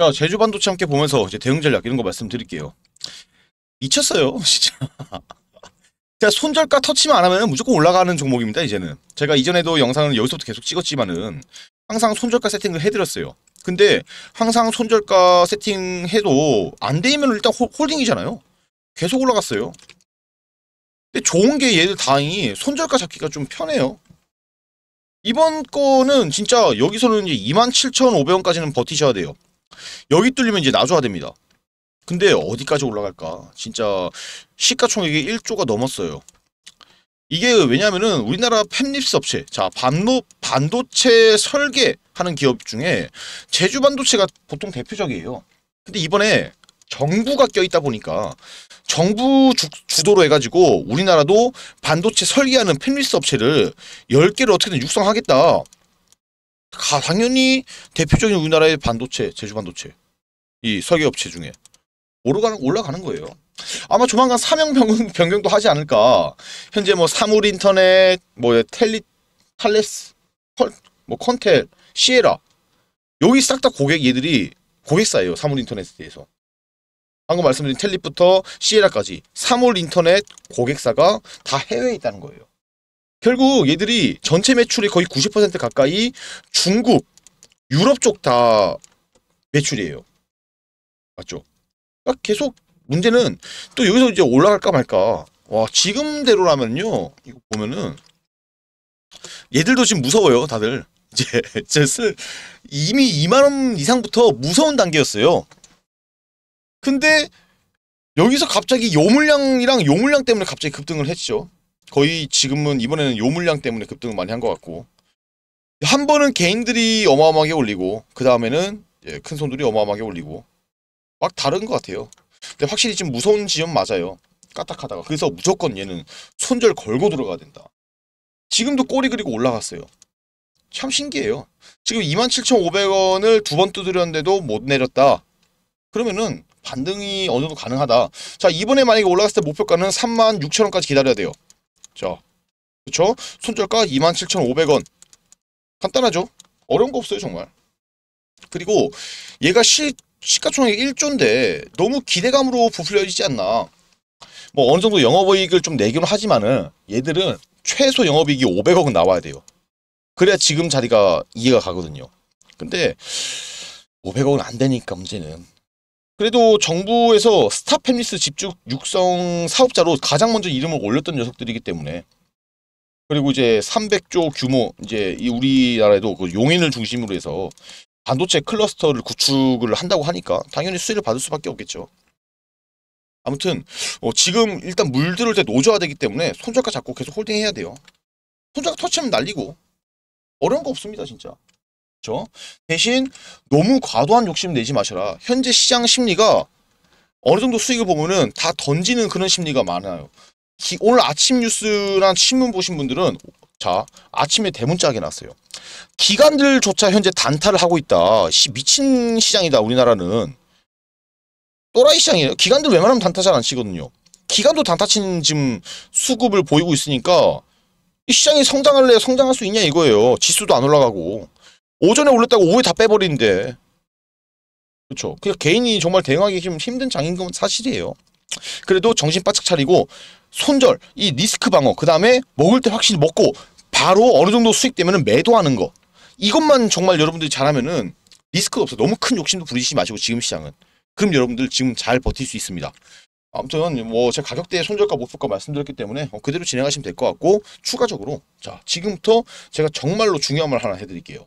자, 제주 반도체 함께 보면서 이제 대응 전략 이런 거 말씀드릴게요. 미쳤어요, 진짜. 제가 손절가 터치만 안 하면 무조건 올라가는 종목입니다, 이제는. 제가 이전에도 영상을 여기서부터 계속 찍었지만은 항상 손절가 세팅을 해드렸어요. 근데 항상 손절가 세팅해도 안 되면 일단 홀딩이잖아요. 계속 올라갔어요. 근데 좋은 게 얘들 다행히 손절가 잡기가 좀 편해요. 이번 거는 진짜 여기서는 이제 27,500원까지는 버티셔야 돼요. 여기 뚫리면 이제 나줘야 됩니다. 근데 어디까지 올라갈까? 진짜 시가총액이 1조가 넘었어요. 이게 왜냐면은 우리나라 팹립스 업체, 자 반도, 반도체 설계하는 기업 중에 제주 반도체가 보통 대표적이에요. 근데 이번에 정부가 껴있다 보니까 정부 주, 도로 해가지고 우리나라도 반도체 설계하는 팹립스 업체를 10개를 어떻게든 육성하겠다. 가, 당연히 대표적인 우리나라의 반도체, 제주 반도체 이 설계업체 중에 오르가 는 올라가는 거예요. 아마 조만간 사명 변경, 변경도 하지 않을까. 현재 뭐 사물 인터넷, 뭐 텔리, 탈레스, 펄, 뭐 컨텔, 시에라 여기 싹 다 고객 얘들이 고객사예요. 사물 인터넷에 대해서. 방금 말씀드린 텔리부터 시에라까지 사물 인터넷 고객사가 다 해외에 있다는 거예요. 결국 얘들이 전체 매출이 거의 90% 가까이 중국, 유럽 쪽 다 매출이에요. 맞죠? 그러니까 계속 문제는 또 여기서 이제 올라갈까 말까. 와 지금대로라면요. 이거 보면은 얘들도 지금 무서워요. 다들. 이제 제슬 이미 2만원 이상부터 무서운 단계였어요. 근데 여기서 갑자기 요물량이랑 요물량 때문에 갑자기 급등을 했죠. 거의 지금은 이번에는 요물량 때문에 급등을 많이 한 것 같고 한 번은 개인들이 어마어마하게 올리고 그 다음에는 큰 손들이 어마어마하게 올리고 막 다른 것 같아요. 근데 확실히 지금 무서운 지점 맞아요. 까딱하다가 그래서 무조건 얘는 손절 걸고 들어가야 된다. 지금도 꼬리 그리고 올라갔어요. 참 신기해요. 지금 27,500원을 두 번 두드렸는데도 못 내렸다. 그러면은 반등이 어느 정도 가능하다. 자 이번에 만약에 올라갔을 때 목표가는 36,000원까지 기다려야 돼요. 자, 그쵸? 손절가 27,500원. 간단하죠? 어려운 거 없어요, 정말. 그리고 얘가 시, 시가총액 1조인데 너무 기대감으로 부풀려지지 않나. 뭐 어느 정도 영업이익을 좀 내기는 하지만은 얘들은 최소 영업이익이 500억은 나와야 돼요. 그래야 지금 자리가 이해가 가거든요. 근데 500억은 안 되니까 문제는 그래도 정부에서 스타 페미스 집중 육성 사업자로 가장 먼저 이름을 올렸던 녀석들이기 때문에 그리고 이제 300조 규모 이제 우리나라에도 그 용인을 중심으로 해서 반도체 클러스터를 구축을 한다고 하니까 당연히 수혜를 받을 수밖에 없겠죠. 아무튼 어 지금 일단 물들을 때 노져야 되기 때문에 손절가 잡고 계속 홀딩해야 돼요. 손절가 터치하면 날리고 어려운 거 없습니다 진짜. 그렇죠? 대신 너무 과도한 욕심 내지 마셔라. 현재 시장 심리가 어느 정도 수익을 보면은 다 던지는 그런 심리가 많아요. 기, 오늘 아침 뉴스랑 신문 보신 분들은 자 아침에 대문짝이 났어요. 기관들조차 현재 단타를 하고 있다. 시, 미친 시장이다 우리나라는. 또라이 시장이에요. 기관들 웬만하면 단타 잘 안 치거든요. 기관도 단타 치는 지금 수급을 보이고 있으니까 이 시장이 성장할래 성장할 수 있냐 이거예요. 지수도 안 올라가고. 오전에 올렸다가 오후에 다빼버린데 그렇죠. 그냥 그러니까 개인이 정말 대응하기 힘든 장인 건 사실이에요. 그래도 정신 바짝 차리고 손절, 이 리스크 방어, 그 다음에 먹을 때 확실히 먹고 바로 어느 정도 수익되면 매도하는 거. 이것만 정말 여러분들이 잘하면은 리스크가 없어. 너무 큰 욕심도 부리지 마시고 지금 시장은. 그럼 여러분들 지금 잘 버틸 수 있습니다. 아무튼 뭐제 가격대에 손절가 못쓸까 말씀드렸기 때문에 어, 그대로 진행하시면 될 것 같고 추가적으로 자 지금부터 제가 정말로 중요한 말 하나 해드릴게요.